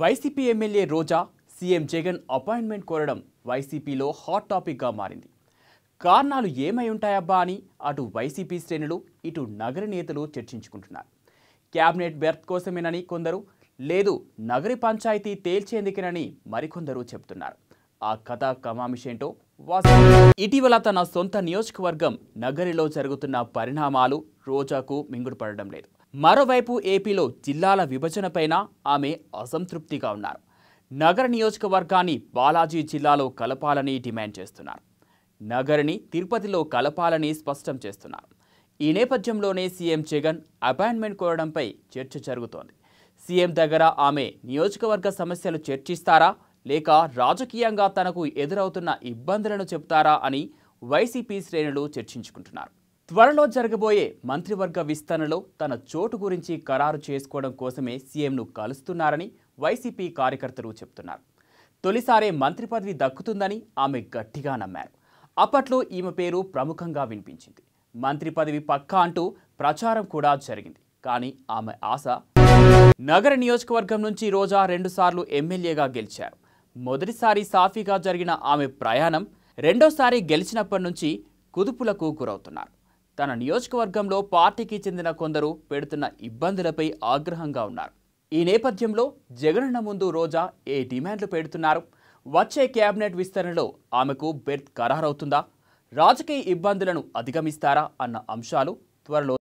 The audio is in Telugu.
YCP MLA Roja CM Jagan appointment కోరడం వైసీపీలో హాట్ టాపిక్గా మారింది కారణాలు ఏమై ఉంటాయబ్బా అని అటు వైసీపీ శ్రేణులు ఇటు నగర నేతలు చర్చించుకుంటున్నారు క్యాబినెట్ బెర్త్ కోసమేనని కొందరు లేదు నగరి పంచాయతీ తేల్చేందుకేనని మరికొందరు చెబుతున్నారు ఆ కథ కమామిషేంటో ఇటీవల తన సొంత నియోజకవర్గం నగరిలో జరుగుతున్న పరిణామాలు రోజాకు మింగుడుపడడం లేదు మరోవైపు ఏపీలో జిల్లాల విభజనపైన ఆమె అసంతృప్తిగా ఉన్నారు నగర నియోజకవర్గాన్ని బాలాజీ జిల్లాలో కలపాలని డిమాండ్ చేస్తున్నారు నగరిని తిరుపతిలో కలపాలని స్పష్టం చేస్తున్నారు ఈ నేపథ్యంలోనే సీఎం జగన్ అపాయింట్మెంట్ కోరడంపై చర్చ జరుగుతోంది సీఎం దగ్గర ఆమె నియోజకవర్గ సమస్యలు చర్చిస్తారా లేక రాజకీయంగా తనకు ఎదురవుతున్న ఇబ్బందులను చెప్తారా అని వైసీపీ శ్రేణులు చర్చించుకుంటున్నారు త్వరలో జరగబోయే మంత్రివర్గ విస్తరణలో తన చోటు గురించి ఖరారు చేసుకోవడం కోసమే సీఎంను కలుస్తున్నారని వైసీపీ కార్యకర్తలు చెబుతున్నారు తొలిసారే మంత్రి పదవి దక్కుతుందని ఆమె గట్టిగా నమ్మారు అప్పట్లో ఈమె పేరు ప్రముఖంగా వినిపించింది మంత్రి పదవి పక్కా అంటూ ప్రచారం కూడా జరిగింది కానీ ఆమె ఆశ నగర నియోజకవర్గం నుంచి రోజా రెండుసార్లు ఎమ్మెల్యేగా గెలిచారు మొదటిసారి సాఫీగా జరిగిన ఆమె ప్రయాణం రెండోసారి గెలిచినప్పటి నుంచి కుదుపులకు గురవుతున్నారు తన నియోజకవర్గంలో పార్టీకి చెందిన కొందరు పెడుతున్న ఇబ్బందులపై ఆగ్రహంగా ఉన్నారు ఈ నేపథ్యంలో జగనన్న ముందు రోజా ఏ డిమాండ్లు పెడుతున్నారు వచ్చే కేబినెట్ విస్తరణలో ఆమెకు బెర్త్ ఖరారవుతుందా రాజకీయ ఇబ్బందులను అధిగమిస్తారా అన్న అంశాలు త్వరలో